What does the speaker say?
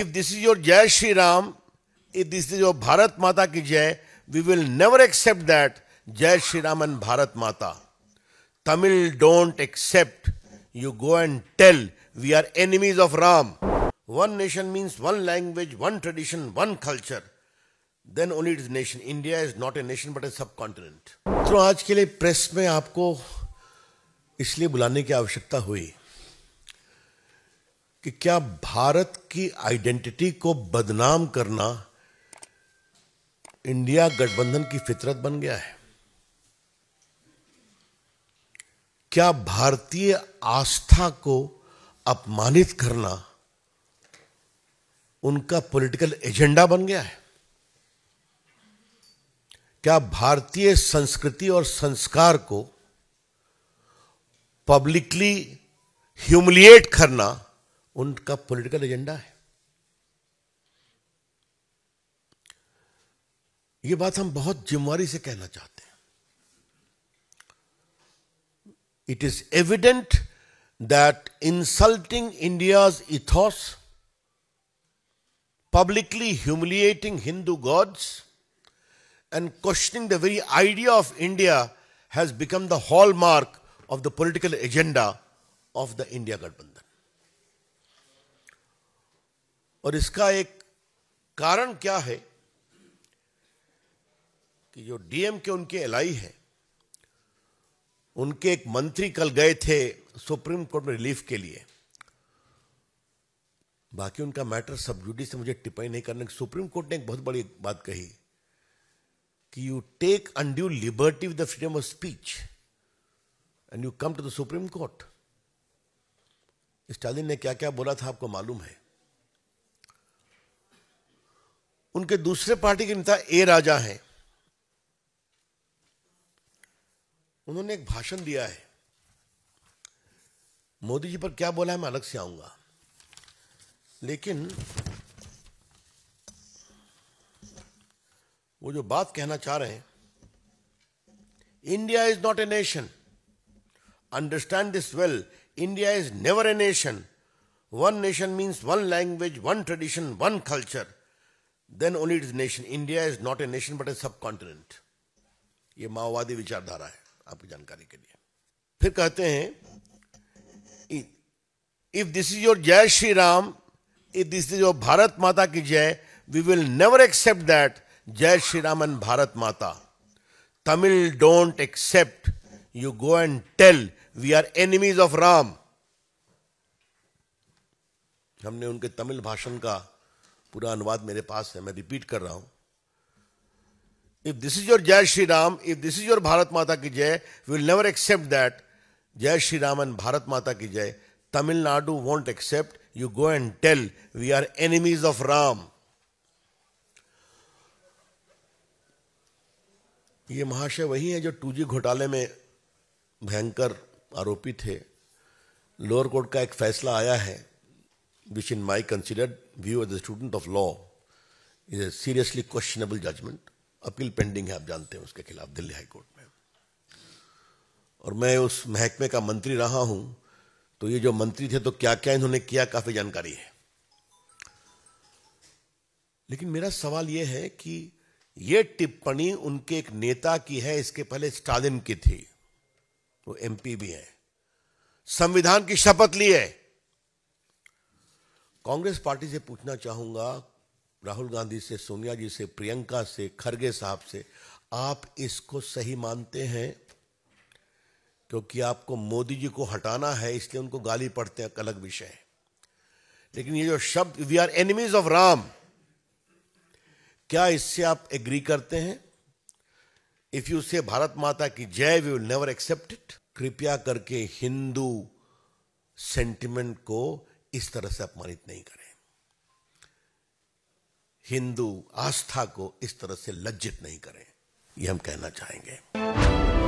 If this is your Jai Shri Ram if this is your Bharat Mata की Jai we will never accept that Jai Shri Ram and Bharat Mata Tamil don't accept you go and tell we are enemies of Ram one nation means one language one tradition one culture then only it is nation India is not a nation but a subcontinent तो आज के लिए press में आपको इसलिए बुलाने की आवश्यकता हुई कि क्या भारत की आइडेंटिटी को बदनाम करना इंडिया गठबंधन की फितरत बन गया है क्या भारतीय आस्था को अपमानित करना उनका पॉलिटिकल एजेंडा बन गया है क्या भारतीय संस्कृति और संस्कार को पब्लिकली ह्यूमिलिएट करना उनका पॉलिटिकल एजेंडा है यह बात हम बहुत जिम्मेवारी से कहना चाहते हैं it is evident that insulting India's ethos publicly humiliating Hindu gods and questioning the very idea of India has become the hallmark of the political agenda of the India गठबंधन और इसका एक कारण क्या है कि जो डीएम के उनके एलआई हैं उनके एक मंत्री कल गए थे सुप्रीम कोर्ट में रिलीफ के लिए बाकी उनका मैटर सब ड्यूटी से मुझे टिप्पणी नहीं करने सुप्रीम कोर्ट ने एक बहुत बड़ी बात कही कि you take undue liberty with the freedom of speech and you come to the Supreme Court Stalin ने क्या क्या बोला था आपको मालूम है उनके दूसरे पार्टी के नेता ए राजा हैं उन्होंने एक भाषण दिया है मोदी जी पर क्या बोला है मैं अलग से आऊंगा लेकिन वो जो बात कहना चाह रहे हैं India is not a nation understand this well India is never a nation one nation means one language one tradition one culture then only it is nation India is not a nation but a subcontinent ये माओवादी विचारधारा है आपकी जानकारी के लिए फिर कहते हैं if this is your Jai Shri Ram if this is your Bharat Mata की Jai we will never accept that Jai Shri Ram and Bharat Mata Tamil don't accept you go and tell we are enemies of Ram हमने उनके तमिल भाषण का पूरा अनुवाद मेरे पास है मैं रिपीट कर रहा हूं if this is your Jai Shri Ram if this is your Bharat Mata की जय will never accept that Jai Shri Ram and Bharat Mata की Jai Tamil Nadu won't accept you go and tell we are enemies of Ram ये महाशय वही है जो टू जी घोटाले में भयंकर आरोपी थे लोअर कोर्ट का एक फैसला आया है which in my considered view as a student of law is a seriously questionable judgment. Appeal pending है आप जानते हैं उसके खिलाफ दिल्ली हाई कोर्ट में और मैं उस महकमे का मंत्री रहा हूं तो ये जो मंत्री थे तो क्या क्या इन्होंने किया काफी जानकारी है लेकिन मेरा सवाल यह है कि ये टिप्पणी उनके एक नेता की है इसके पहले स्टालिन की थी वो एमपी भी है संविधान की शपथ ली है कांग्रेस पार्टी से पूछना चाहूंगा राहुल गांधी से सोनिया जी से प्रियंका से खरगे साहब से आप इसको सही मानते हैं क्योंकि आपको मोदी जी को हटाना है इसलिए उनको गाली पड़ते हैं अलग विषय है लेकिन ये जो शब्द we are enemies of Ram क्या इससे आप एग्री करते हैं इफ यू से भारत माता की Jai we will never accept it कृपया करके हिंदू सेंटिमेंट को इस तरह से अपमानित नहीं करें हिंदू आस्था को इस तरह से लज्जित नहीं करें यह हम कहना चाहेंगे